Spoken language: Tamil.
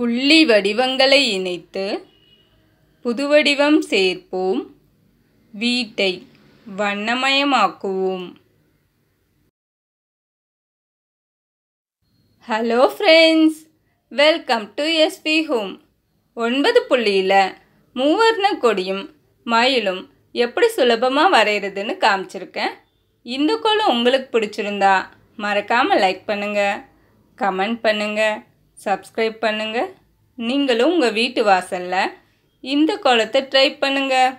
புள்ளி வடிவங்களை இணைத்து புதுவடிவம் சேர்ப்போம் வீட்டை வண்ணமயமாக்குவோம் hello friends welcome to SP home ஒன்பது புள்ளியில் மூவர்ண கொடியும் மயிலும் எப்படி சுலபமாக வரைகிறதுன்னு காமிச்சிருக்கேன் இந்த கோலம் உங்களுக்கு பிடிச்சிருந்தா மறக்காமல் லைக் பண்ணுங்கள் கமெண்ட் பண்ணுங்கள் சப்ஸ்கிரைப் பண்ணுங்கள் நீங்களும் உங்கள் வீட்டு வாசலில் இந்த குளத்தை ட்ரை பண்ணுங்கள்